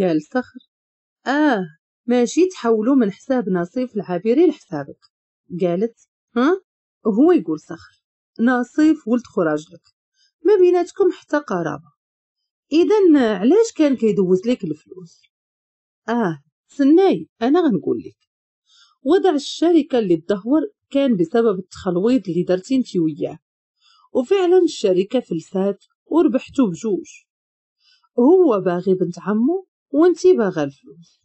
قال صخر آه ماشي تحولوا من حساب نصيف العابري لحسابك قالت ها وهو يقول صخر نصيف ولد خراجلك ما بيناتكم حتى قرابة إذا علاش كان كيدوز لك الفلوس آه سناي أنا غنقول لك وضع الشركة اللي تدهور كان بسبب التخلويض اللي درتي انت وياه وفعلا الشركة فلسات وربحتو بجوج هو باغي بنت عمو وانتي باغا الفلوس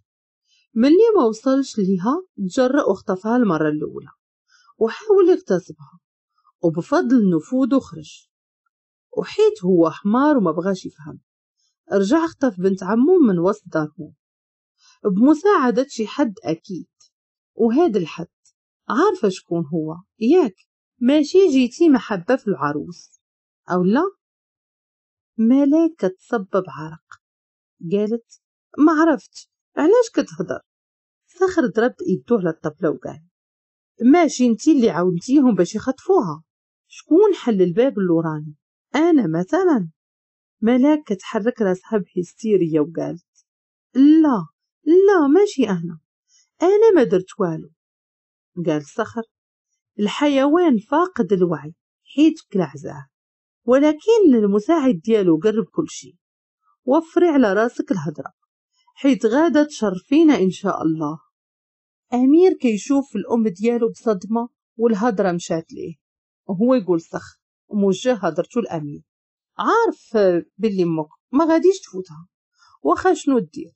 ملي ما وصلش ليها تجرأ واختفى المرة الأولى وحاول يغتصبها وبفضل نفوذه خرج وحيت هو حمار وما بغاش يفهم رجع خطف بنت عمو من وسط دارهم بمساعدة شي حد أكيد وهذا الحد عارفة شكون هو ياك ماشي جيتي محبة في العروس أو لا ملاك تسبب عرق قالت ما عرفتش علاش كتهضر فخر ضرب يدو على الطبله وقال ماشي انتي اللي عاونتيهم باش يخطفوها شكون حل الباب اللوراني انا مثلا ملاك كتحرك راسها بهستيريا وقالت لا لا ماشي انا انا ما درت والو قال صخر الحيوان فاقد الوعي حيت كلعزاه ولكن المساعد ديالو قرب كل شيء وفري على راسك الهضره حيت غادت تشرفينا إن شاء الله أمير كيشوف الأم ديالو بصدمة والهضرة مشات ليه وهو يقول سخ وموجه هضرته الأمير عارف باللي أمك ما غاديش تفوتها واخا شنو دير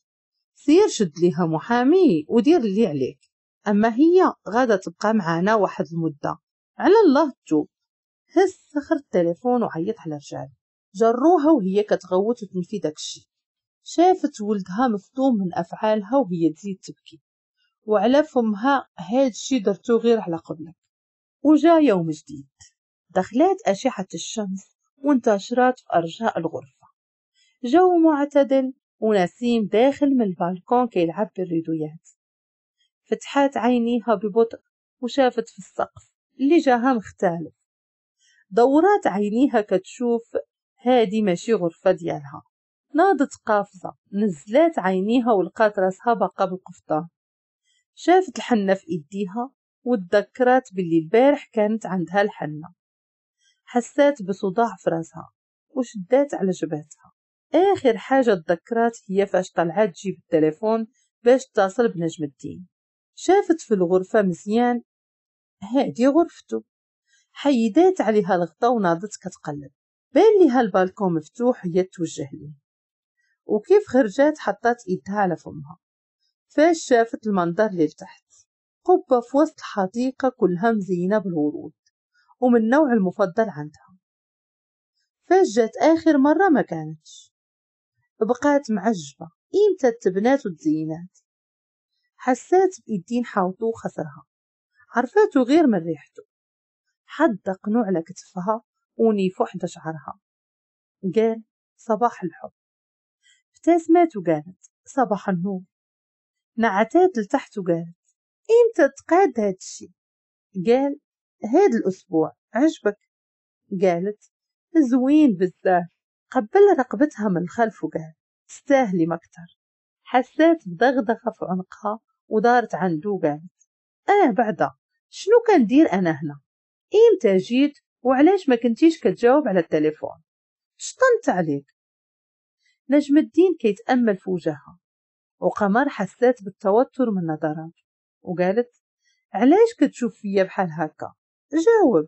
سير شد ليها محامي ودير اللي عليك أما هي غادا تبقى معانا واحد المدة على الله تجوب هز سخر التليفون وعيط على رجال جروها وهي كتغوت وتنفي داكشي شافت ولدها مفتوم من أفعالها وهي تزيد تبكي وعلى فمها هاد الشي درتو غير على قبلك وجا يوم جديد دخلات أشعة الشمس وانتشرت في أرجاء الغرفة جو معتدل ونسيم داخل من البالكون كيلعب بالريدويات فتحات عينيها ببطء وشافت في السقف اللي جاها مختلف دورات عينيها كتشوف هادي ماشي غرفة ديالها ناضت قافزة نزلات عينيها ولقات راسها باقا بالقفطان شافت الحنة في إيديها وتذكرات باللي البارح كانت عندها الحنة حسات بصداع في راسها وشدات على جبهتها آخر حاجة تذكرات هي فاش طلعت تجيب التليفون باش تتصل بنجم الدين شافت في الغرفة مزيان هادي غرفته حيدات عليها الغطا وناضت كتقلب بان ليها البالكون مفتوح هي توجه ليه وكيف خرجت حطت إيدها على فمها فاش شافت المنظر تحت قبة في وسط حديقة كلها مزينة بالورود ومن نوع المفضل عندها فاش جات آخر مرة ما كانتش بقات معجبة إيمتى التبنات والتزيينات حسات بإيدين حاوطو خسرها عرفاتو غير من ريحتو حدق نوع على كتفها ونيفو حدا شعرها قال صباح الحب ابتسمت وقالت صباح النور نعتات لتحت وقالت انت تقاد هاد الشي قال هاد الأسبوع عجبك قالت زوين بزاف قبل رقبتها من الخلف وقال تستاهلي مكتر حسات بدغدغة في عنقها ودارت عنده وقالت اه بعدا شنو كندير انا هنا امتى جيت وعلاش ما كنتيش كتجاوب على التليفون شطنت عليك نجم الدين كيتأمل في وجهها وقمر حسات بالتوتر من نظرها وقالت علاش كتشوف فيا بحال هكا جاوب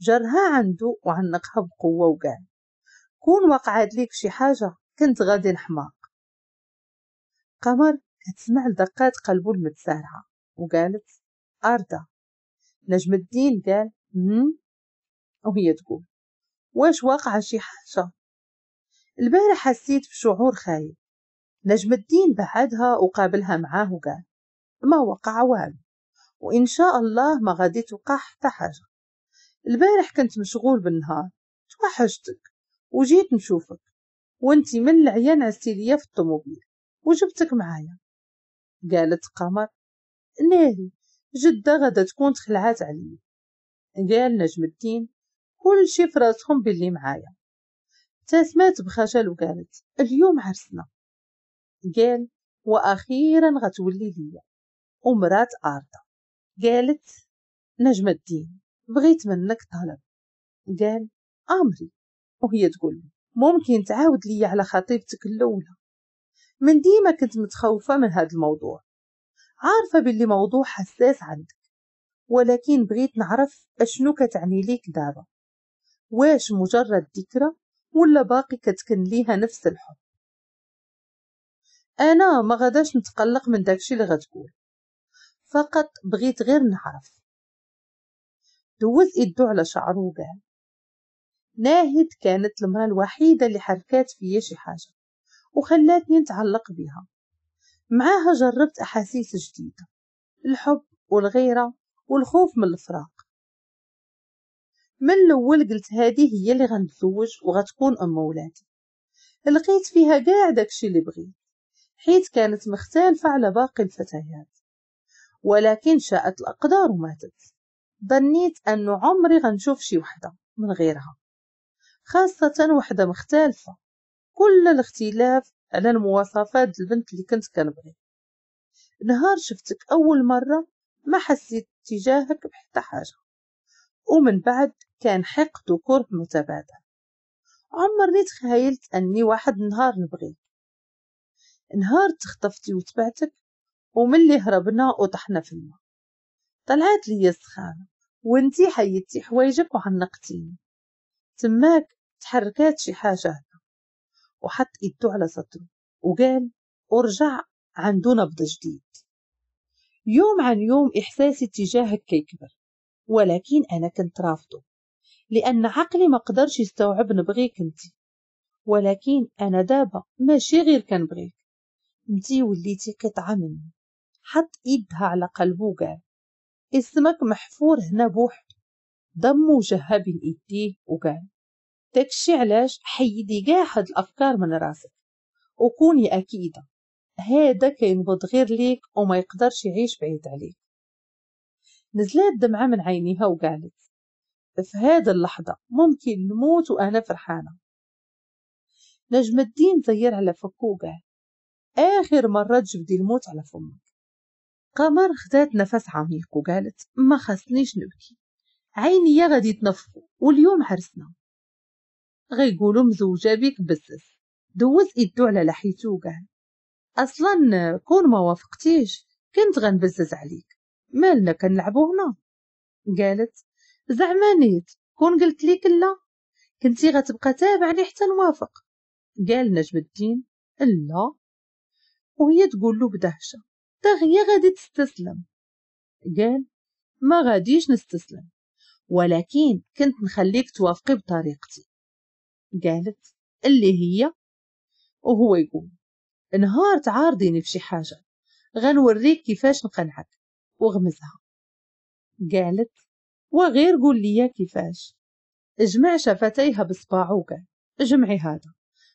جرها عنده وعنقها بقوة وقال كون وقعت ليك شي حاجة كنت غادي نحماق قمر كتسمع لدقات قلبه المتسارعة وقالت أردا نجم الدين قال وهي تقول واش واقعة شي حاجة البارح حسيت بشعور خايب نجم الدين بعدها وقابلها معاه وقال ما وقع والو وإن شاء الله ما غادي توقع حتى حاجة البارح كنت مشغول بالنهار توحشتك وجيت نشوفك وانتي من العيان عسيلية في الطوموبيل وجبتك معايا قالت قمر ناري جدة غدا تكون تخلعات عليا قال نجم الدين كل شي فراسهم باللي معايا تسمات بخجل وقالت اليوم عرسنا قال واخيرا غتولي ليا ومرات ارضا قالت نجم الدين بغيت منك طلب قال امري وهي تقول ممكن تعاود ليا على خطيبتك الاولى من ديما كنت متخوفه من هذا الموضوع عارفه باللي موضوع حساس عندك ولكن بغيت نعرف اشنو كتعني ليك دابا واش مجرد ذكرى ولا باقي كتكن ليها نفس الحب انا ما غاداش نتقلق من داكشي اللي غتقول فقط بغيت غير نعرف دوز يدو على شعرو وقال ناهد كانت المرأة الوحيدة اللي حركات فيا شي حاجة وخلاتني نتعلق بها معاها جربت أحاسيس جديدة الحب والغيرة والخوف من الفراق من الاول قلت هذه هي اللي غنتزوج وغتكون ام ولادي لقيت فيها كاع داكشي اللي بغيت حيت كانت مختلفة على باقي الفتيات ولكن شاءت الأقدار وماتت ظنيت ان عمري غنشوف شي وحدة من غيرها خاصة وحدة مختلفة كل الاختلاف على المواصفات البنت اللي كنت كنبغي نهار شفتك أول مرة ما حسيت تجاهك بحتى حاجة ومن بعد كان حقد وكره متبادل عمرني تخيلت أني واحد نهار نبغيك نهار تخطفتي وتبعتك ومن اللي هربنا وطحنا في الماء طلعت لي السخانة وانتي حيدتي حوايجك وعنقتيني تماك تحركات شي حاجة هنا وحط ايدو على صدره وقال ورجع عنده نبض جديد يوم عن يوم إحساسي تجاهك كيكبر ولكن أنا كنت رافضه لأن عقلي ما قدرش يستوعب نبغيك أنت ولكن أنا دابا ماشي غير كنبغيك أنت وليتي قطعة مني حط إيدها على قلبه كاع اسمك محفور هنا بوحدو ضم وجهها بين إيديه وقال داكشي علاش حيدي كاع هاد الأفكار من راسك وكوني أكيدة هذا كينبض غير ليك وما يقدرش يعيش بعيد عليك نزلت دمعة من عينيها وقالت في هذه اللحظة ممكن نموت وأنا فرحانة نجم الدين طير على فكه وقال آخر مرة تجبدي الموت على فمك قمر خدات نفس عميق وقالت ما خصنيش نبكي عيني يا غادي تنفخوا واليوم عرسنا غيقولوا مزوجة بيك بزز دوز ايدو على لحيتو وقال أصلا كون ما وافقتيش كنت غنبزز عليك مالنا كنلعبو هنا قالت زعما نيت كون قلت ليك لا كنتي غتبقى تابعني حتى نوافق قال نجم الدين لا وهي تقول له بدهشه هي غادي تستسلم قال ما غاديش نستسلم ولكن كنت نخليك توافقي بطريقتي قالت اللي هي وهو يقول نهار تعارضيني في شي حاجه غنوريك كيفاش نقنعك واغمزها قالت وغير قول لي كيفاش اجمع شفتيها بصباعو قال اجمعي هذا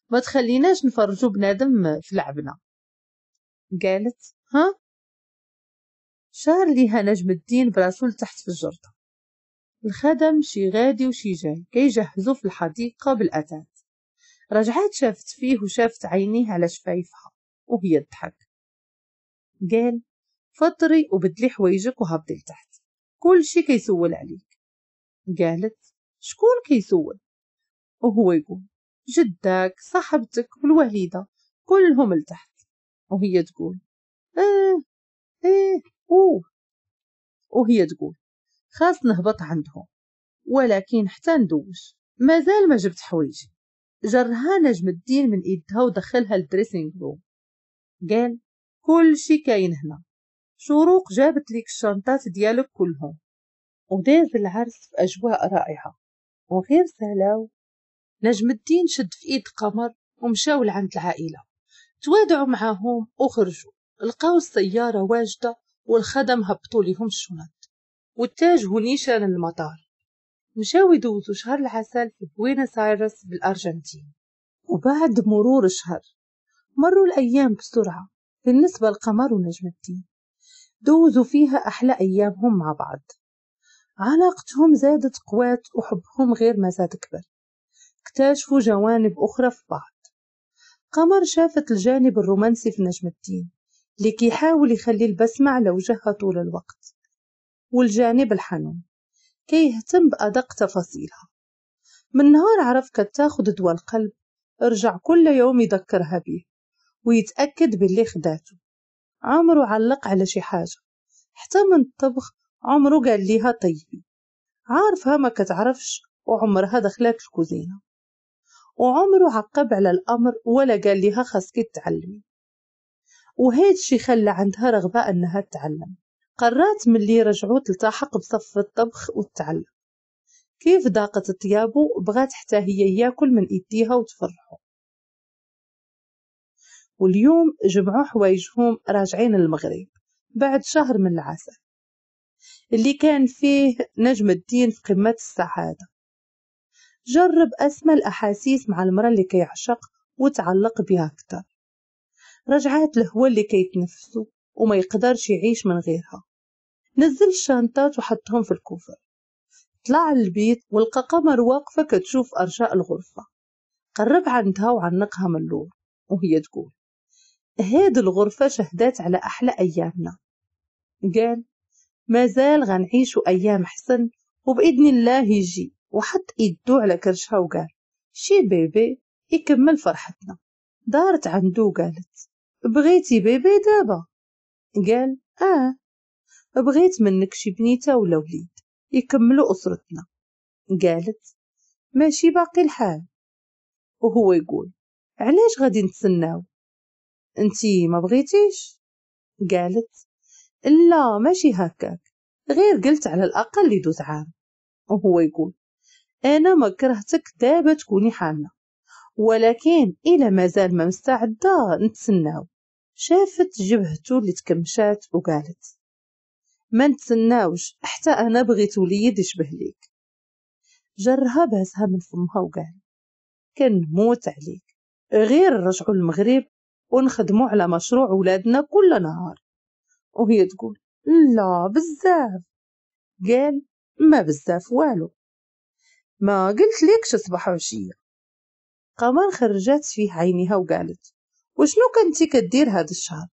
ما تخليناش نفرجو بنادم في لعبنا قالت ها شار ليها نجم الدين براسو لتحت في الجرده الخدم شي غادي وشي جاي كيجهزو في الحديقه بالاتات رجعت شافت فيه وشافت عينيه على شفايفها وهي تضحك قال فطري وبدلي حوايجك وهبطي لتحت كل شي كيسول عليك قالت شكون كيسول وهو يقول جدك صاحبتك والوحيدة كلهم لتحت وهي تقول اه اه اوه وهي تقول خاص نهبط عندهم ولكن حتى ندوش مازال ما جبت حوايجي جرها نجم الدين من ايدها ودخلها للدريسينغ روم قال كل شي كاين هنا شروق جابت ليك الشنطات ديالك كلهم وداز العرس في أجواء رائعة وغير سالاو نجم الدين شد في إيد قمر ومشاو لعند العائلة توادعوا معاهم وخرجوا لقاو السيارة واجدة والخدم هبطوا ليهم الشنط واتجهوا نيشان المطار مشاو يدوزوا شهر العسل في بوينس آيرس بالأرجنتين وبعد مرور شهر مروا الأيام بسرعة بالنسبة لقمر ونجم الدين دوزوا فيها أحلى أيامهم مع بعض علاقتهم زادت قوات وحبهم غير ما زاد كبر اكتشفوا جوانب أخرى في بعض قمر شافت الجانب الرومانسي في نجم الدين اللي كيحاول يخلي البسمة على وجهها طول الوقت والجانب الحنون كيهتم بأدق تفاصيلها من نهار عرف كتاخد دوا القلب رجع كل يوم يذكرها بيه ويتأكد باللي خداته عمرو علق على شي حاجة حتى من الطبخ عمرو قال ليها طيبي عارفها ما كتعرفش وعمرها دخلت الكوزينة وعمرو عقب على الأمر ولا قال ليها خاصك تعلمي الشي خلى عندها رغبة أنها تتعلم قررت ملي رجعو تلتحق بصف الطبخ وتتعلم كيف ضاقت طيابو بغات حتى هي ياكل من ايديها وتفرحو واليوم جمعوا حوايجهم راجعين للمغرب بعد شهر من العسل اللي كان فيه نجم الدين في قمة السعادة جرب أسمى الأحاسيس مع المرأة اللي كيعشق وتعلق بها أكتر رجعات هو اللي كيتنفسو وما يقدرش يعيش من غيرها نزل الشنطات وحطهم في الكوفر طلع للبيت ولقى قمر واقفة كتشوف أرجاء الغرفة قرب عندها وعنقها من اللور وهي تقول هاد الغرفة شهدات على أحلى أيامنا قال مازال غنعيشو أيام حسن وبإذن الله يجي وحط إيدو على كرشها وقال شي بيبي يكمل فرحتنا دارت عندو قالت بغيتي بيبي دابا قال آه بغيت منك شي بنيتة ولا وليد يكملوا أسرتنا قالت ماشي باقي الحال وهو يقول علاش غادي نتسناو انتي ما بغيتيش قالت لا ماشي هكاك غير قلت على الأقل يدوز عام وهو يقول أنا ما كرهتك دابا تكوني حالنا ولكن إلى مازال ما مستعدة نتسناو شافت جبهته اللي تكمشات وقالت ما نتسناوش حتى أنا بغيت وليد يشبه ليك جرها باسها من فمها وقال كنموت عليك غير رجعوا المغرب ونخدموا على مشروع ولادنا كل نهار وهي تقول لا بزاف قال ما بزاف والو ما قلت ليكش صباح وعشية قمر خرجات فيه عينيها وقالت وشنو كنتي كدير هاد الشهر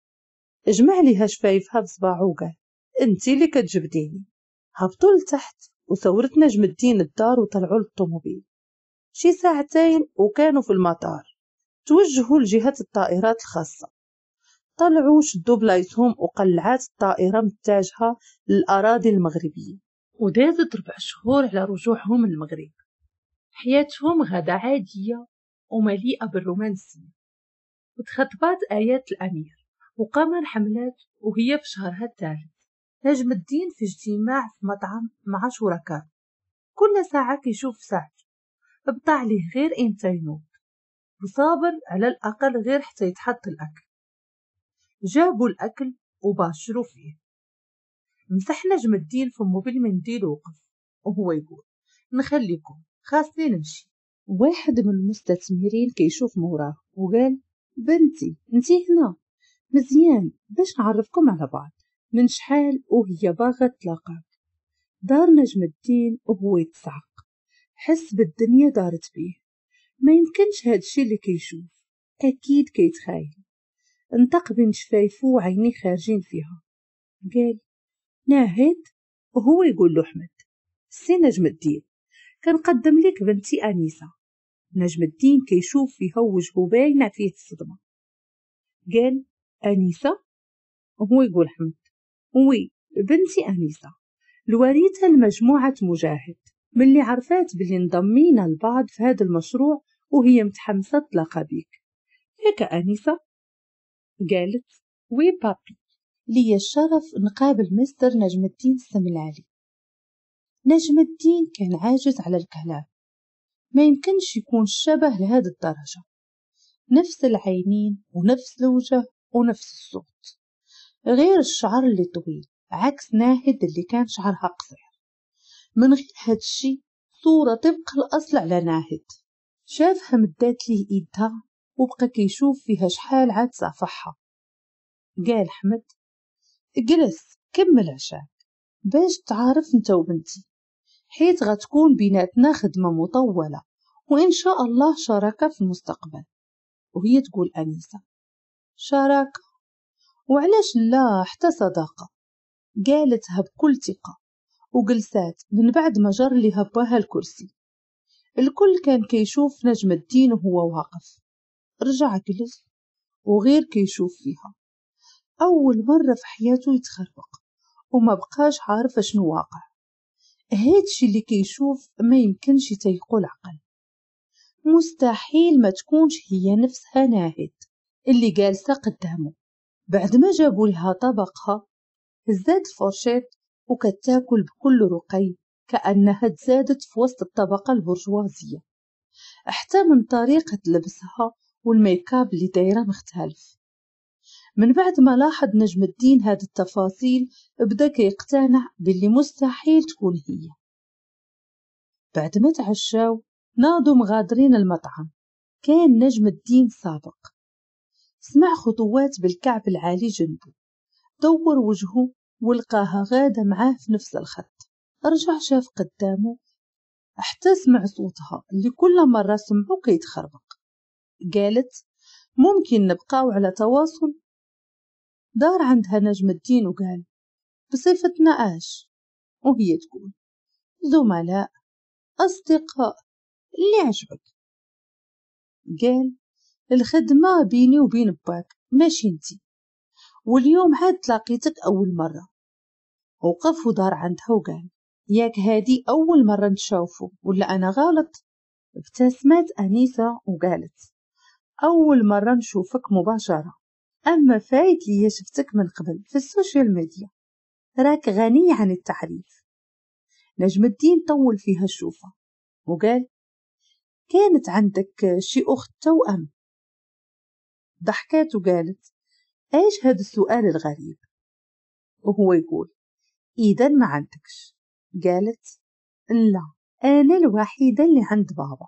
اجمع ليها شفايفها بصباعو وقال انتي اللي كتجبديني هبطوا لتحت وثورت نجم الدين الدار وطلعوا للطوموبيل شي ساعتين وكانوا في المطار توجهوا لجهة الطائرات الخاصة طلعوا شدوا بلايصهم وقلعات الطائرة متجهة للأراضي المغربية ودازت ربع شهور على رجوعهم للمغرب حياتهم غدا عادية ومليئة بالرومانسية وتخطبات آيات الأمير وقام الحملات وهي في شهرها الثالث نجم الدين في اجتماع في مطعم مع شركاء كل ساعة كيشوف سعد بطا عليه غير إمتى بصابر على الأقل غير حتى يتحط الأكل جابوا الأكل وباشروا فيه مسح نجم الدين فمو بالمنديل وقف وهو يقول نخليكم خاصني نمشي واحد من المستثمرين كيشوف موراه وقال بنتي انتي هنا مزيان باش نعرفكم على بعض من شحال وهي باغا تلاقاك دار نجم الدين وهو يتصعق حس بالدنيا دارت بيه ما يمكنش هاد الشي اللي كيشوف أكيد كيتخايل نطق بين شفايفو وعيني خارجين فيها قال ناهد وهو يقول له أحمد سي نجم الدين كنقدم لك بنتي أنيسة نجم الدين كيشوف فيها وجهه باينة فيه الصدمة قال أنيسة وهو يقول أحمد وي بنتي أنيسة الوريثة لمجموعة مجاهد ملي عرفات بلي انضمينا لبعض في هذا المشروع وهي متحمسة تلاقى بيك ياك أنسة قالت وي بابي لي الشرف نقابل مستر نجم الدين السملالي نجم الدين كان عاجز على الكلام ما يمكنش يكون شبه لهذا الدرجة نفس العينين ونفس الوجه ونفس الصوت غير الشعر اللي طويل عكس ناهد اللي كان شعرها قصير من غير هادشي صورة تبقى الأصل على ناهد شافها مدات ليه إيدها وبقى كيشوف فيها شحال عاد صافحها قال حمد جلس كمل عشاك باش تعرف انت وبنتي حيت غتكون بيناتنا خدمة مطولة وإن شاء الله شراكة في المستقبل وهي تقول أنسة شراكة وعلاش لا حتى صداقة قالتها بكل ثقة وجلسات من بعد ما جر لها باها الكرسي الكل كان كيشوف نجم الدين وهو واقف رجع جلس وغير كيشوف فيها أول مرة في حياته يتخربق وما بقاش عارف شنو واقع هادشي اللي كيشوف ما يمكنش يتيقو العقل مستحيل ما تكونش هي نفسها ناهد اللي جالسة قدامه بعد ما جابوا لها طبقها هزات فرشات وكتاكل بكل رقي كأنها تزادت في وسط الطبقة البرجوازية حتى من طريقة لبسها والميكاب اللي دايرة مختلف من بعد ما لاحظ نجم الدين هذه التفاصيل بدا كيقتنع باللي مستحيل تكون هي بعد ما تعشاو نادوا مغادرين المطعم كان نجم الدين سابق سمع خطوات بالكعب العالي جنبه دور وجهه ولقاها غادة معاه في نفس الخط رجع شاف قدامه حتى سمع صوتها اللي كل مرة سمعه كيتخربق قالت ممكن نبقاو على تواصل دار عندها نجم الدين وقال بصفتنا اش وهي تقول زملاء أصدقاء اللي عجبك قال الخدمة بيني وبين باك ماشي انتي واليوم عاد تلاقيتك أول مرة وقف ودار عندها وقال ياك هادي أول مرة نشوفه ولا أنا غلط ابتسمت أنيسة وقالت أول مرة نشوفك مباشرة أما فايت ليا شفتك من قبل في السوشيال ميديا راك غني عن التعريف نجم الدين طول فيها الشوفة وقال كانت عندك شي أخت توأم ضحكات وقالت ايش هاد السؤال الغريب وهو يقول إذا ما عندكش قالت لا أنا الوحيدة اللي عند بابا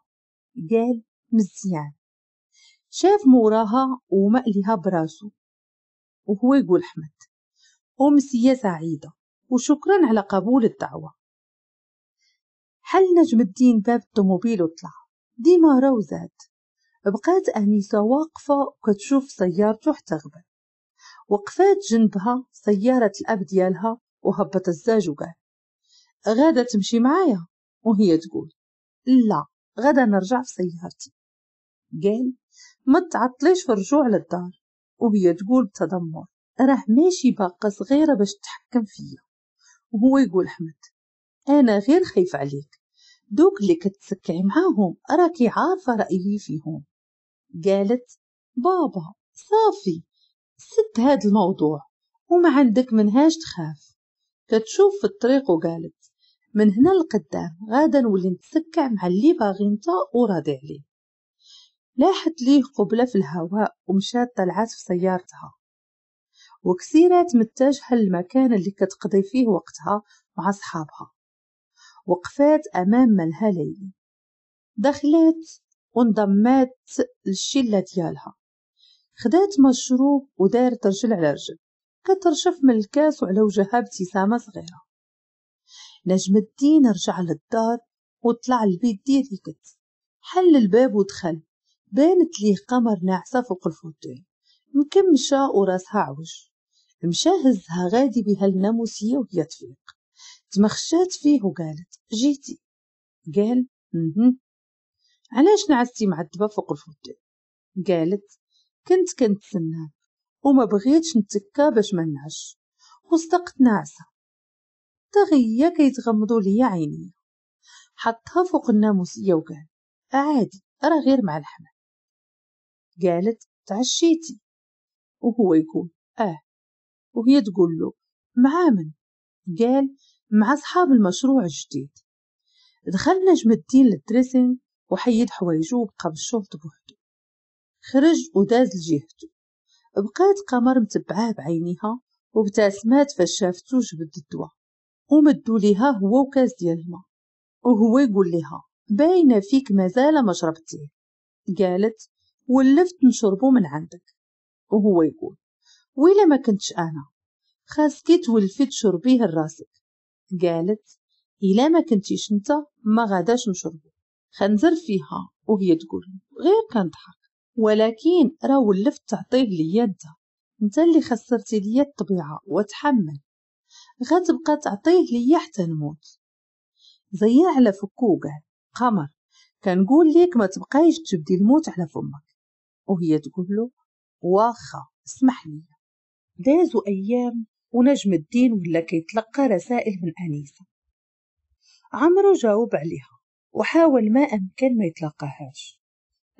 قال مزيان شاف موراها ومقلها براسو وهو يقول أحمد أمسية سعيدة وشكرا على قبول الدعوة حل نجم الدين باب الطوموبيل وطلع ديما روزات بقات أنيسة واقفة وكتشوف سيارته حتى غبت وقفات جنبها سيارة الأب ديالها وهبط الزاج وقال غادة تمشي معايا وهي تقول لا غدا نرجع في سيارتي قال ما تعطليش في الرجوع للدار وهي تقول بتدمر راه ماشي باقة صغيرة باش تتحكم فيا وهو يقول أحمد أنا غير خايف عليك دوك اللي كتسكعي معاهم راكي عارفة رأيي فيهم قالت بابا صافي سد هاد الموضوع وما عندك منهاش تخاف كتشوف في الطريق وقالت من هنا لقدام غادا نولي نتسكع مع اللي باغي نتا وراضي عليه لاحت ليه قبلة في الهواء ومشات طلعات في سيارتها وكسيرات متجهة للمكان اللي كتقضي فيه وقتها مع صحابها وقفات أمام ملها ليلي دخلت وانضمات للشلة ديالها خدات مشروب ودارت رجل على رجل كترشف من الكاس وعلى وجهها ابتسامة صغيرة نجم الدين رجع للدار وطلع البيت ديري كنت حل الباب ودخل بانت ليه قمر ناعسة فوق الفوتين مكمشة وراسها عوج مشا هزها غادي بها الناموسية وهي تفيق تمخشات فيه وقالت جيتي قال مهم. علاش نعستي معدبة فوق الفوتين قالت كنت كنت سناك وما بغيتش نتكا باش ما نعش وصدقت ناعسة غيا كيتغمضوا ليا عيني حطها فوق الناموس وقال عادي راه غير مع الحمل قالت تعشيتي وهو يقول اه وهي تقول له مع من قال مع صحاب المشروع الجديد دخل نجم الدين للدريسينغ وحيد حوايجو وبقى بالشورت بوحدو خرج وداز لجهتو بقات قمر متبعاه بعينيها وابتسمات فاش شافتو جبد الدواء ومدوا ليها هو وكاس الماء وهو يقول ليها باينة فيك مازال ما شربتيه قالت ولفت نشربو من عندك وهو يقول ويلا ما كنتش أنا خاصك تولفي تشربيه لراسك قالت إلا ما كنتيش انت ما غاداش نشربو خنزر فيها وهي تقول غير كنضحك ولكن راه ولفت تعطيه ليا انت انت اللي خسرتي ليا الطبيعه وتحمل غتبقى تعطيه ليا حتى نموت زي على فكوكه قمر كنقول ليك ما تبقايش تبدي الموت على فمك وهي تقول له واخا اسمح لي دازوا ايام ونجم الدين ولا كيتلقى رسائل من انيسه عمرو جاوب عليها وحاول ما امكن ما يتلقاهاش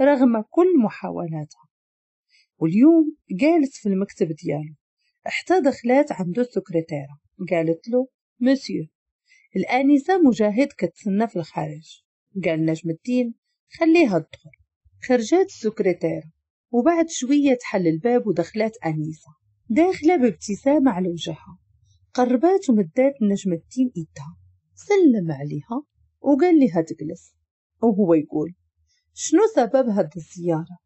رغم كل محاولاتها واليوم جالس في المكتب ديالو حتى دخلات عندو السكرتيرة قالت له مسيو الآنسة مجاهد كتسنى في الخارج قال نجم الدين خليها تدخل خرجت السكرتيرة وبعد شوية تحل الباب ودخلت أنيسة داخلة بابتسامة على وجهها قربات ومدات نجم الدين إيدها سلم عليها وقال لها تجلس وهو يقول شنو سبب هاد الزيارة؟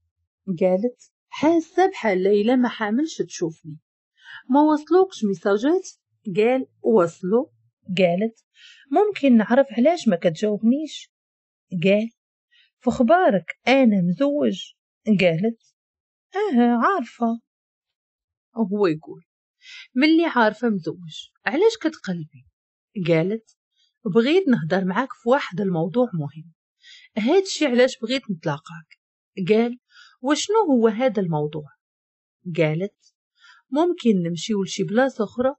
قالت حاسة بحال ليلى ما حاملش تشوفني ما وصلوكش ميساجات قال وصلوا قالت ممكن نعرف علاش ما كتجاوبنيش قال فخبارك أنا مزوج قالت آه عارفة هو يقول ملي عارفة مزوج علاش كتقلبي قالت بغيت نهضر معاك في واحد الموضوع مهم هادشي علاش بغيت نتلاقاك قال وشنو هو هذا الموضوع قالت ممكن نمشيو لشي بلاصة أخرى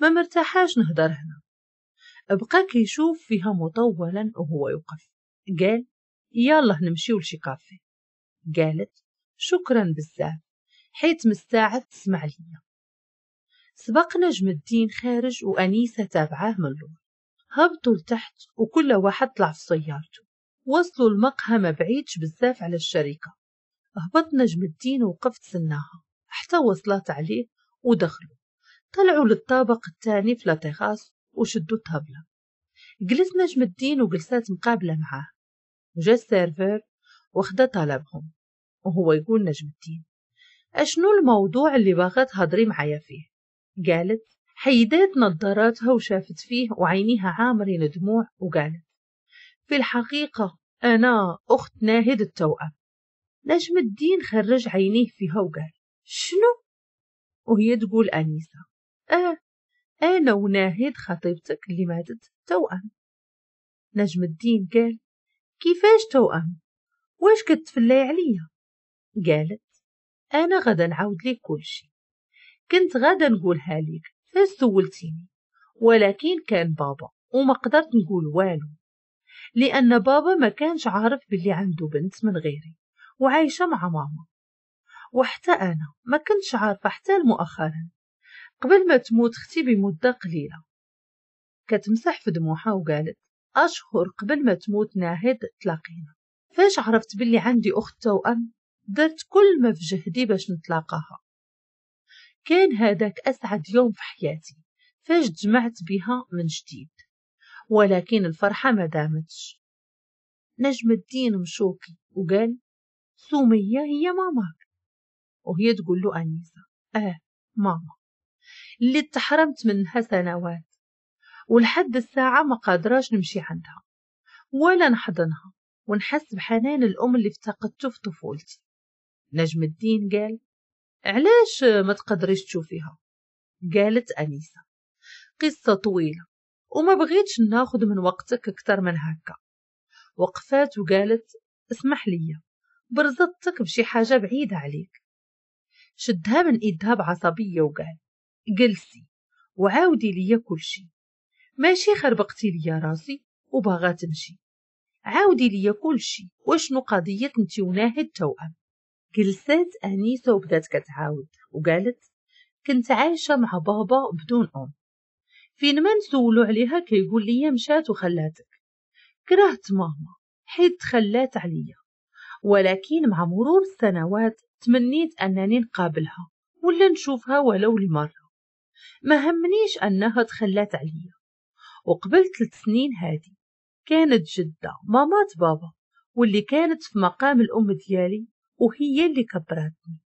ما مرتاحاش نهدر هنا بقى كيشوف فيها مطولا وهو يوقف قال يلا نمشيو لشي كافي قالت شكرا بزاف حيت مستعد تسمع ليا سبق نجم الدين خارج وأنيسة تابعاه من اللور هبطوا لتحت وكل واحد طلع في سيارته وصلوا المقهى ما بعيدش بزاف على الشركة هبط نجم الدين وقفت سناها حتى وصلت عليه ودخلوا طلعوا للطابق الثاني في لاتيغاس وشدوا الطابلة جلس نجم الدين وجلسات مقابلة معاه وجا السيرفر وخدا طلبهم وهو يقول نجم الدين أشنو الموضوع اللي باغا تهضري معايا فيه قالت حيدات نظاراتها وشافت فيه وعينيها عامرين دموع وقالت في الحقيقة أنا أخت ناهد التوأم نجم الدين خرج عينيه فيها وقال شنو؟ وهي تقول أنيسة آه أنا آه، وناهد خطيبتك اللي ماتت توأم نجم الدين قال كيفاش توأم واش كتفلاي عليا قالت أنا غدا نعاود لك كل شي كنت غدا نقولها لك فاش سولتيني ولكن كان بابا وما قدرت نقول والو لأن بابا ما كانش عارف باللي عنده بنت من غيري وعايشة مع ماما وحتى أنا ما كنتش عارفة حتى مؤخرا قبل ما تموت اختي بمدة قليلة كتمسح في دموعها وقالت أشهر قبل ما تموت ناهد تلاقينا فاش عرفت بلي عندي أخت توأم درت كل ما في جهدي باش نتلاقاها كان هذاك أسعد يوم في حياتي فاش جمعت بها من جديد ولكن الفرحة ما دامتش نجم الدين مشوكي وقال سمية هي ماماك وهي تقول له أنيسة آه ماما اللي تحرمت منها سنوات ولحد الساعة ما قادراش نمشي عندها ولا نحضنها ونحس بحنان الأم اللي افتقدته في طفولتي نجم الدين قال علاش ما تقدريش تشوفيها قالت أنيسة قصة طويلة وما بغيتش ناخد من وقتك أكثر من هكا وقفات وقالت اسمح لي برزتك بشي حاجة بعيدة عليك شدها من إيدها بعصبية وقال جلسي وعاودي ليا كل شي ماشي خربقتي ليا راسي وباغا تمشي عاودي ليا كل شي واشنو قضية انتي وناهد التوأم جلسات أنيسة وبدات كتعاود وقالت كنت عايشة مع بابا بدون أم فين ما نسولو عليها كيقول لي مشات وخلاتك كرهت ماما حيت خلات عليا ولكن مع مرور السنوات تمنيت أنني نقابلها ولا نشوفها ولو لمرة ما همنيش أنها تخلات عليا وقبل ثلاث سنين هادي كانت جدة مامات بابا واللي كانت في مقام الأم ديالي وهي اللي كبراتني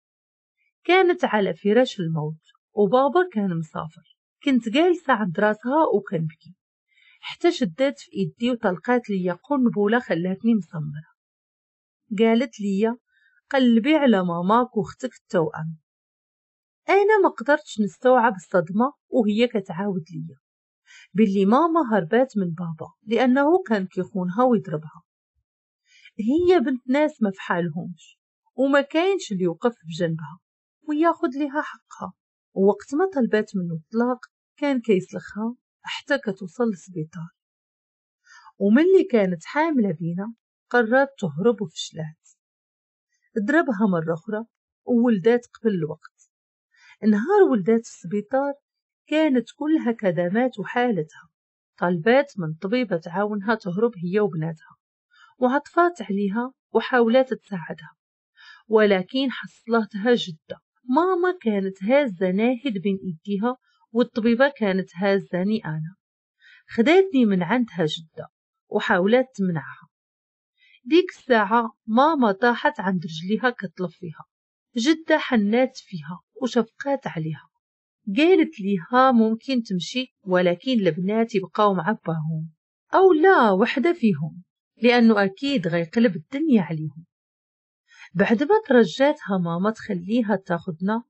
كانت على فراش الموت وبابا كان مسافر كنت جالسة عند راسها وكنبكي حتى شدات في إيدي وطلقات ليا قنبلة خلاتني مصمرة قالت ليا قلبي على ماماك واختك التوأم أنا ما قدرتش نستوعب الصدمة وهي كتعاود ليا باللي ماما هربات من بابا لأنه كان كيخونها ويضربها هي بنت ناس ما فحالهمش وما كاينش اللي يوقف بجنبها وياخد لها حقها ووقت ما طلبات منه الطلاق كان كيسلخها حتى كتوصل للسبيطار اللي كانت حاملة بينا قررت تهرب وفشلات ضربها مرة أخرى وولدات قبل الوقت نهار ولدات السبيطار كانت كلها كدمات وحالتها طلبات من طبيبة تعاونها تهرب هي وبناتها وعطفات عليها وحاولات تساعدها ولكن حصلتها جدة ماما كانت هازة ناهد بين إيديها والطبيبة كانت هازاني أنا خداتني من عندها جدة وحاولت تمنعها ديك الساعة ماما طاحت عند رجليها كتلف فيها جدة حنات فيها وشفقات عليها قالت ليها ممكن تمشي ولكن البنات يبقاو مع باهم أو لا وحدة فيهم لأنه أكيد غيقلب الدنيا عليهم بعد ما ترجاتها ماما تخليها تاخدنا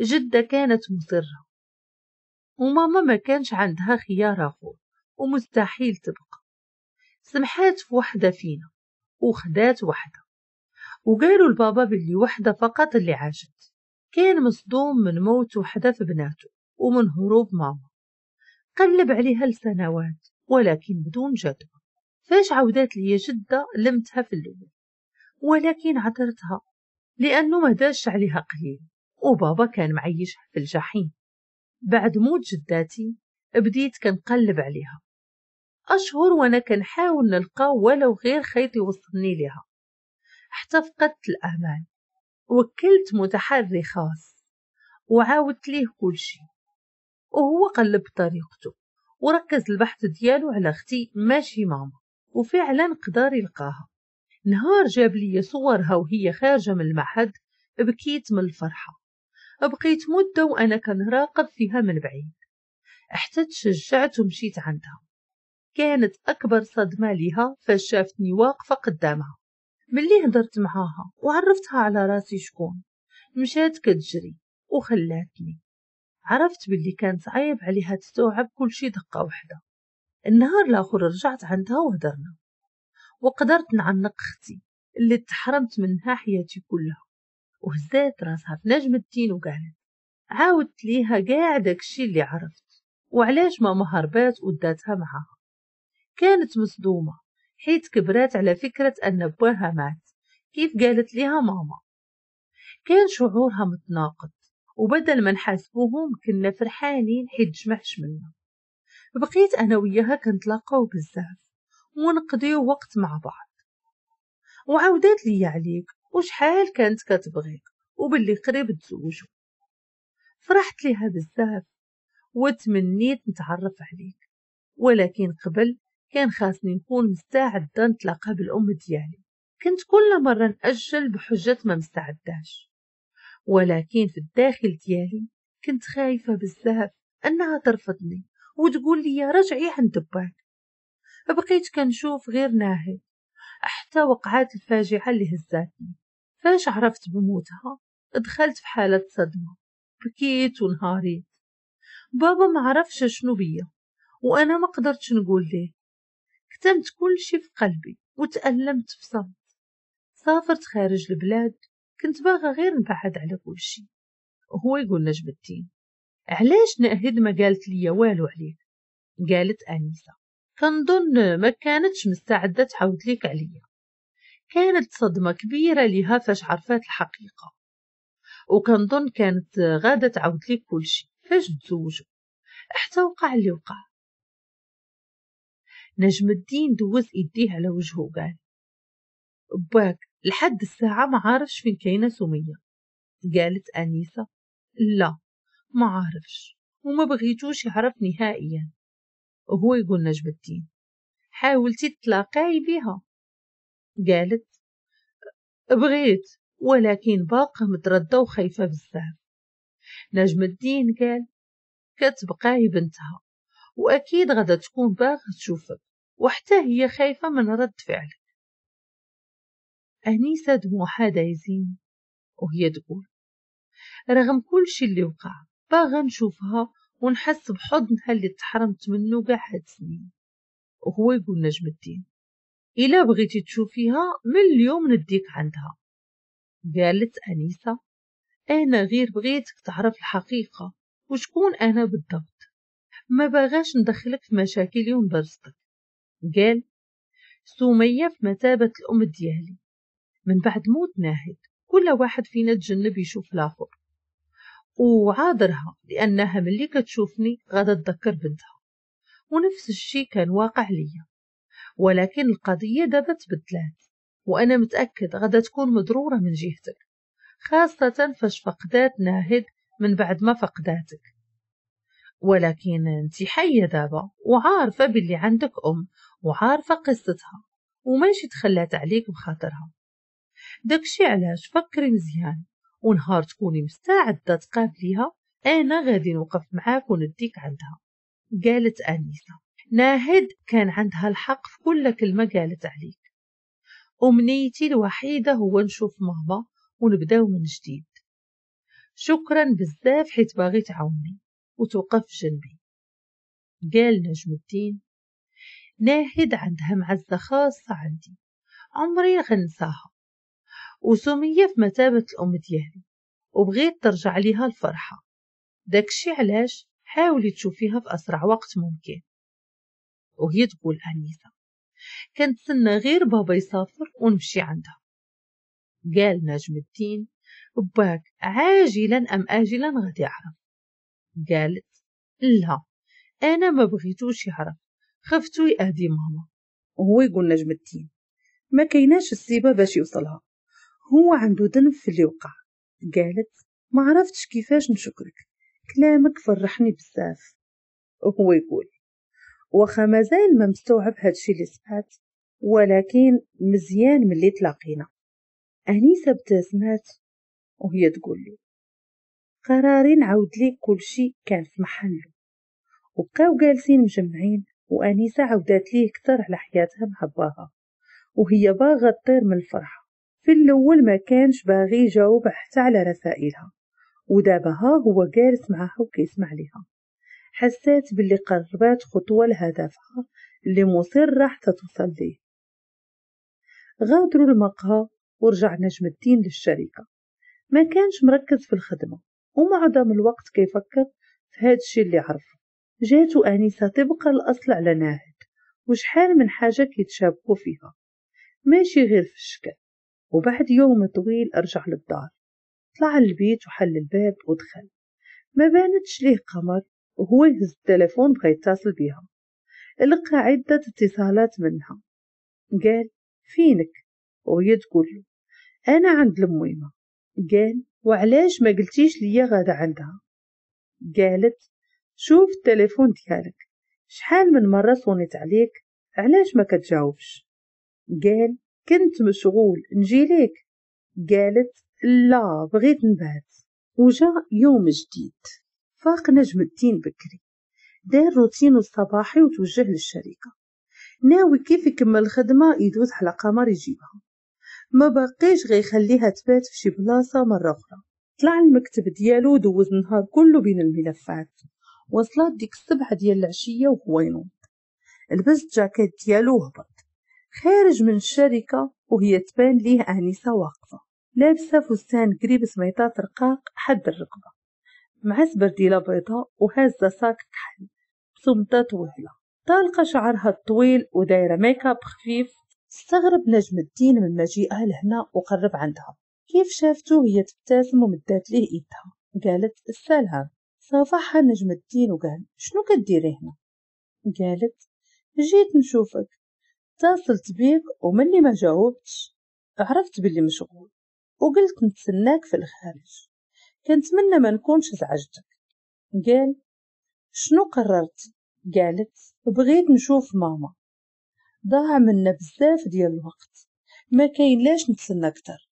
جدة كانت مضرة وماما ما كانش عندها خيار آخر ومستحيل تبقى سمحات في وحدة فينا وخدات وحدة وقالوا لبابا باللي وحدة فقط اللي عاشت كان مصدوم من موت وحدة في بناته ومن هروب ماما قلب عليها لسنوات ولكن بدون جدوى فاش عودات لي جدة لمتها في اللون ولكن عثرتها لأنه ما داش عليها قليل وبابا كان معيشها في الجحيم بعد موت جداتي بديت كنقلب عليها أشهر وأنا كنحاول نلقى ولو غير خيط يوصلني لها حتى فقدت الأمان وكلت متحري خاص وعاودت ليه كل شيء وهو قلب طريقته وركز البحث ديالو على اختي ماشي ماما وفعلا قدر يلقاها نهار جاب لي صورها وهي خارجة من المعهد بكيت من الفرحة بقيت مدة وأنا كنراقب فيها من بعيد حتى تشجعت ومشيت عندها كانت أكبر صدمة لها فاش شافتني واقفة قدامها ملي هدرت معاها وعرفتها على راسي شكون مشات كتجري وخلاتني عرفت باللي كانت عيب عليها تستوعب كل شي دقة وحدة النهار الآخر رجعت عندها وهدرنا وقدرت نعنق أختي اللي تحرمت منها حياتي كلها وهزات راسها في نجم الدين وقالت عاودت ليها كاع داكشي اللي عرفت وعلاش ماما هربات وداتها معاها كانت مصدومة حيت كبرات على فكرة أن بواها مات كيف قالت لها ماما كان شعورها متناقض وبدل ما نحاسبوهم كنا فرحانين حيت جمعش منا بقيت أنا وياها كنتلاقاو بزاف ونقضيو وقت مع بعض وعاودات لي عليك وشحال كانت كتبغيك وباللي قريب تزوجو فرحت ليها بزاف وتمنيت نتعرف عليك ولكن قبل كان خاصني نكون مستعدة نتلاقى بالأم ديالي كنت كل مرة نأجل بحجة ما مستعداش ولكن في الداخل ديالي كنت خايفة بزاف أنها ترفضني وتقول لي رجعي عند باك بقيت كنشوف غير ناهي حتى وقعات الفاجعة اللي هزاتني فاش عرفت بموتها دخلت في حالة صدمة بكيت ونهاريت بابا ما عرفش شنو بيا وانا ما قدرتش نقول ليه كل كلشي في قلبي وتألمت في صمت سافرت خارج البلاد كنت باغا غير نبعد على كلشي هو يقول نجم الدين علاش نأهد ما قالت لي والو عليك قالت أنيسة كنظن ما كانتش مستعدة تعاود ليك عليا كانت صدمة كبيرة ليها فاش عرفات الحقيقة وكنظن كانت غادة تعاود ليك كلشي فاش تزوجوا حتى وقع اللي وقع نجم الدين دوز إيديه على وجهه وقال باك لحد الساعة ما عارفش فين كاينة سمية قالت أنيسة لا ما عارفش وما بغيتوش يعرف نهائيا وهو يقول نجم الدين حاولتي تلاقاي بها قالت بغيت ولكن باقة متردة وخايفة بزاف نجم الدين قال كتبقاي بنتها وأكيد غدا تكون باغا تشوفك وحتى هي خايفة من رد فعلك أنيسة دموعها دايزين وهي تقول رغم كل شي اللي وقع باغا نشوفها ونحس بحضنها اللي تحرمت منه قاع هاد سنين وهو يقول نجم الدين إلا بغيتي تشوفيها من اليوم نديك عندها قالت أنيسة أنا غير بغيتك تعرف الحقيقة وشكون أنا بالضبط ما باغاش ندخلك في مشاكلي ونبرزتك قال سمية في مثابة الأم ديالي من بعد موت ناهد كل واحد فينا تجنب يشوف الآخر وعاذرها لأنها ملي كتشوفني غادا تذكر بنتها ونفس الشي كان واقع ليا ولكن القضية دابا تبدلات وأنا متأكد غادا تكون مضرورة من جهتك خاصة فاش فقدات ناهد من بعد ما فقداتك ولكن انت حية دابا وعارفة باللي عندك أم وعارفة قصتها وماشي تخلات عليك بخاطرها داكشي علاش فكري مزيان ونهار تكوني مستعدة تقابليها أنا غادي نوقف معاك ونديك عندها قالت أنيسة ناهد كان عندها الحق في كل كلمة قالت عليك أمنيتي الوحيدة هو نشوف ماما ونبداو من جديد شكرا بزاف حيت باغي تعاوني وتوقف جنبي قال نجم الدين ناهد عندها معزة خاصة عندي عمري غنساها وسمية في مثابة الأم ديالي وبغيت ترجع ليها الفرحة داكشي علاش حاولي تشوفيها في أسرع وقت ممكن وهي تقول أنيسة سنة غير بابا يسافر ونمشي عندها قال نجم الدين باك عاجلا أم آجلا غادي يعرف قالت لا أنا ما بغيتوش يعرف خفتو يأذي ماما وهو يقول نجم الدين ما كيناش السيبة باش يوصلها هو عنده ذنب في اللي وقع قالت ما عرفتش كيفاش نشكرك كلامك فرحني بزاف وهو يقول واخا مازال ما مستوعب هادشي اللي سمعت ولكن مزيان ملي تلاقينا أنيسة ابتسمات وهي تقول لي قراري نعاود ليك كل شي كان في محله وبقاو جالسين مجمعين وأنيسة عودت ليه كتر على حياتها مع باها وهي باغة تطير من الفرحة في الأول ما كانش باغي يجاوب حتى على رسائلها ودابا ها هو جالس معها وكيسمع ليها حسات باللي قربات خطوة لهدفها اللي مصرة حتى توصل ليه غادروا المقهى ورجع نجم الدين للشركة ما كانش مركز في الخدمة ومع دام الوقت كيفكر في هادشي اللي عرفه جات أنيسة تبقى الأصل على ناهد وشحال من حاجة كيتشابكو فيها ماشي غير في الشكل وبعد يوم طويل أرجع للدار طلع البيت وحل الباب ودخل ما بانتش ليه قمر وهو يهز التلفون بغا يتصل بيها لقى عدة اتصالات منها قال فينك وهي تقول له أنا عند الميمة قال وعلاش ما قلتيش ليا غادا عندها قالت شوف التليفون ديالك شحال من مرة صونيت عليك علاش ما كتجاوبش قال كنت مشغول نجي ليك قالت لا بغيت نبات وجا يوم جديد فاق نجم الدين بكري دار روتينو الصباحي وتوجه للشركة ناوي كيف يكمل الخدمة يدوز على قمر يجيبها ما غي غيخليها تبات في شي بلاصة مرة أخرى طلع المكتب ديالو ودوز النهار كله بين الملفات وصلات ديك السبعة ديال العشية وهو ينوض لبس الجاكيت ديالو وهبط خارج من الشركة وهي تبان ليه أنسة واقفة لابسة فستان قريب سميطات رقاق حد الرقبة مع سبرديلة بيضاء وهازة ساك كحل بسمطة طويلة طالقة شعرها الطويل ودايرة ميك اب خفيف استغرب نجم الدين من مجيئها لهنا وقرب عندها كيف شافته هي تبتسم ومدات ليه ايدها قالت السلام صافحها نجم الدين وقال شنو كديري هنا قالت جيت نشوفك اتصلت بيك وملي ما جاوبتش عرفت بلي مشغول وقلت نتسناك في الخارج كنتمنى ما نكونش زعجتك قال شنو قررت قالت بغيت نشوف ماما ضاع منا بزاف ديال الوقت ما لاش نتسنى اكثر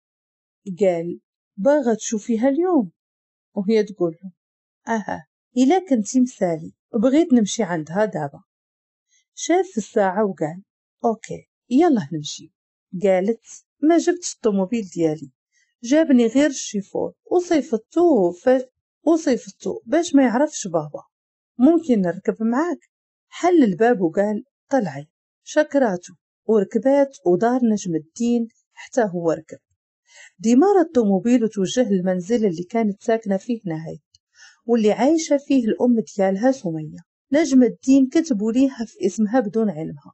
قال باغا تشوفيها اليوم وهي تقول له أها إلا كنتي مثالي بغيت نمشي عندها دابا شاف الساعة وقال أوكي يلا نمشي قالت ما جبتش الطوموبيل ديالي جابني غير الشيفور وصيفطتو ف... وصيفطو باش ما يعرفش بابا ممكن نركب معاك حل الباب وقال طلعي شكراتو وركبات ودار نجم الدين حتى هو ركب دمار الطوموبيل وتوجه للمنزل اللي كانت ساكنة فيه نهاية واللي عايشة فيه الأم ديالها سمية نجم الدين كتبوا ليها في اسمها بدون علمها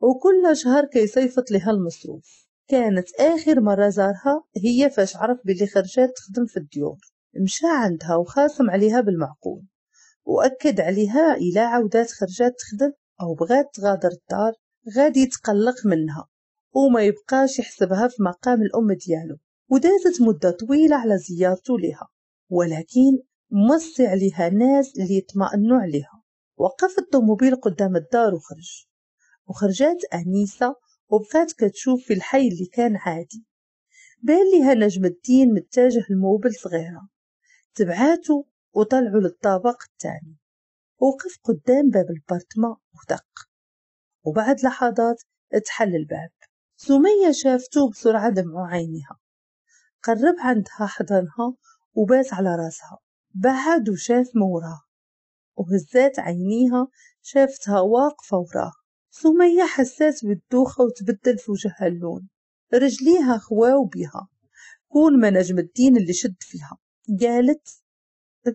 وكل شهر كيصيفط لها المصروف كانت آخر مرة زارها هي فاش عرف باللي خرجات تخدم في الديور مشى عندها وخاصم عليها بالمعقول وأكد عليها إلا عودات خرجات تخدم أو بغات تغادر الدار غادي يتقلق منها وما يبقاش يحسبها في مقام الأم ديالو ودازت مدة طويلة على زيارته لها ولكن مصي عليها ناس اللي يطمئنوا عليها وقف الطوموبيل قدام الدار وخرج وخرجت أنيسة وبقات كتشوف في الحي اللي كان عادي بان ليها نجم الدين متجه الموبل صغيرة تبعاتو وطلعوا للطابق الثاني وقف قدام باب البرتما ودق وبعد لحظات اتحل الباب سمية شافته بسرعة دمع عينها قرب عندها حضنها وباس على راسها بعد وشاف مورا وهزات عينيها شافتها واقفة وراه سمية حسات بالدوخة وتبدل في وجهها اللون رجليها خواو بيها كون ما نجم الدين اللي شد فيها قالت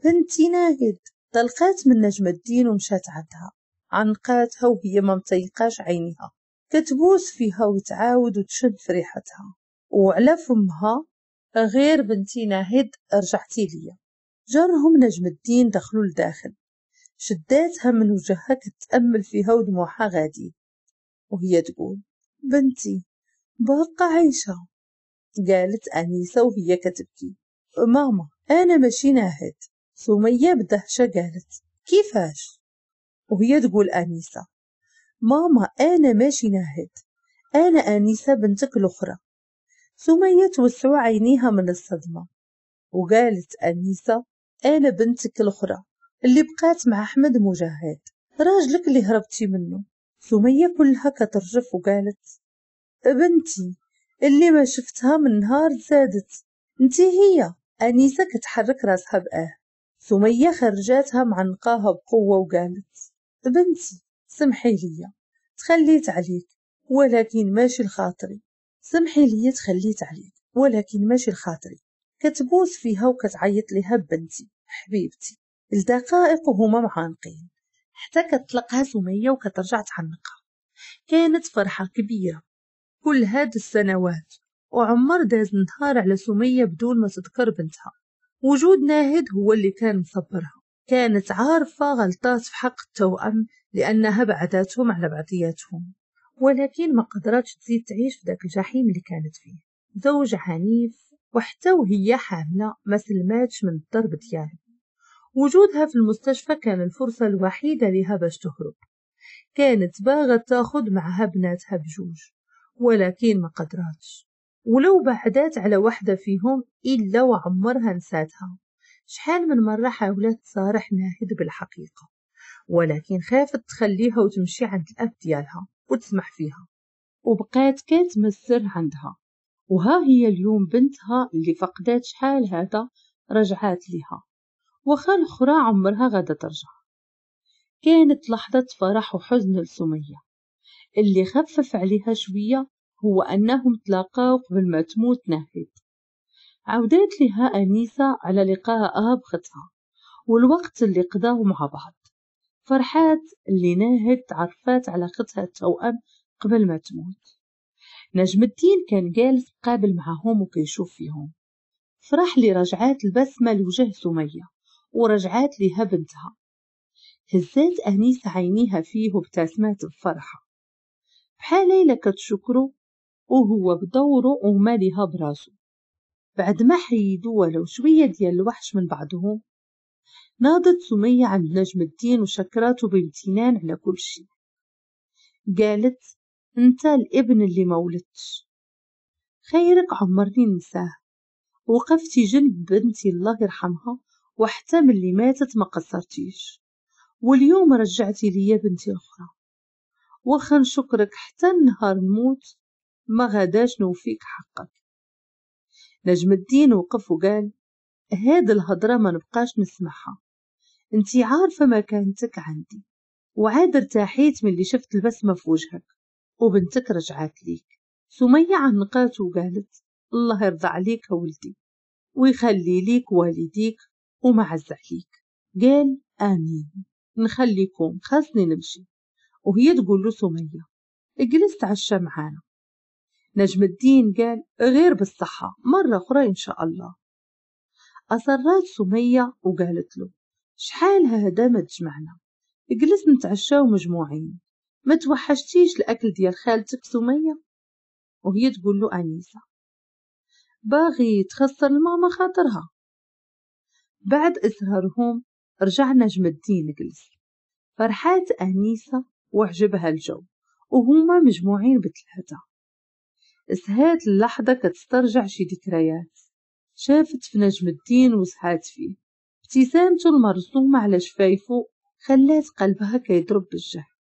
بنتي ناهد طلقات من نجم الدين ومشات عندها عنقاتها وهي ما متيقاش عينيها كتبوس فيها وتعاود وتشد في ريحتها وعلى فمها غير بنتي ناهد رجعتي ليا جارهم نجم الدين دخلوا لداخل شداتها من وجهها كتأمل فيها ودموعها غادي وهي تقول بنتي باقة عايشة قالت أنيسة وهي كتبكي ماما أنا ماشي ناهد سمية بدهشة قالت كيفاش وهي تقول أنيسة ماما أنا ماشي ناهد أنا أنيسة بنتك الأخرى سمية توسع عينيها من الصدمة وقالت أنيسة أنا بنتك الأخرى اللي بقات مع أحمد مجاهد راجلك اللي هربتي منه سمية كلها كترجف وقالت بنتي اللي ما شفتها من نهار زادت انتي هي أنيسة كتحرك راسها بآه سمية خرجاتها معنقاها بقوة وقالت بنتي سمحي لي تخليت عليك ولكن ماشي لخاطري سمحي لي تخليت عليك ولكن ماشي لخاطري كتبوس فيها وكتعيط ليها بنتي حبيبتي الدقائق وهما معانقين حتى كتلقها سمية وكترجع تعنقها كانت فرحة كبيرة كل هاد السنوات وعمر داز نهار على سمية بدون ما تذكر بنتها وجود ناهد هو اللي كان مصبرها كانت عارفة غلطات في حق التوأم لأنها بعداتهم على بعضياتهم ولكن ما قدرتش تزيد تعيش في ذاك الجحيم اللي كانت فيه زوج عنيف وحتى وهي حاملة ما سلماتش من الضرب ديالها وجودها في المستشفى كان الفرصة الوحيدة لها باش تهرب كانت باغا تاخد معها بناتها بجوج ولكن ما قدراتش ولو بعدات على وحدة فيهم إلا وعمرها نساتها شحال من مرة حاولت تصارح ناهد بالحقيقة ولكن خافت تخليها وتمشي عند الأب ديالها وتسمح فيها وبقات مسر عندها وها هي اليوم بنتها اللي فقدات شحال هذا رجعات لها وخا الأخرى عمرها غدا ترجع كانت لحظة فرح وحزن لسمية اللي خفف عليها شوية هو أنهم تلاقاو قبل ما تموت نهيد عودات لها أنيسة على لقاء بختها والوقت اللي قضاه مع بعض فرحات اللي ناهد تعرفات على ختها التوأم قبل ما تموت نجم الدين كان جالس قابل معهم وكيشوف فيهم فرح لي رجعات البسمة لوجه سمية ورجعات ليها بنتها هزات أنيس عينيها فيه وابتسمات بفرحة بحال ليلى كتشكرو وهو بدورو ومالها براسو بعد ما حيدو ولو شوية ديال الوحش من بعضهم ناضت سمية عند نجم الدين وشكراتو بامتنان على كل شي قالت انت الابن اللي مولدتش خيرك عمرني ننساه وقفتي جنب بنتي الله يرحمها وحتى من اللي ماتت ما قصرتيش واليوم رجعتي ليا بنتي اخرى واخا نشكرك حتى النهار نموت ما غاداش نوفيك حقك نجم الدين وقف وقال هاد الهضرة ما نبقاش نسمعها انتي عارفة مكانتك عندي وعاد ارتاحيت من اللي شفت البسمة في وجهك وبنتك رجعت ليك سمية عنقات وقالت الله يرضى عليك يا ولدي ويخلي ليك والديك ومعز عليك قال آمين نخليكم خاصني نمشي وهي تقول له سمية اجلس تعشى معانا نجم الدين قال غير بالصحة مرة أخرى إن شاء الله أصرت سمية وقالت له شحال هذا ما تجمعنا اجلس نتعشاو مجموعين ما توحشتيش الاكل ديال خالتك سميه وهي تقول له انيسه باغي تخسر الماما خاطرها بعد اسهرهم رجع نجم الدين جلس فرحات انيسه وعجبها الجو وهما مجموعين بثلاثه سهات اللحظه كتسترجع شي ذكريات شافت في نجم الدين وسهات فيه ابتسامته المرسومه على شفايفو خلات قلبها كيضرب بالجهد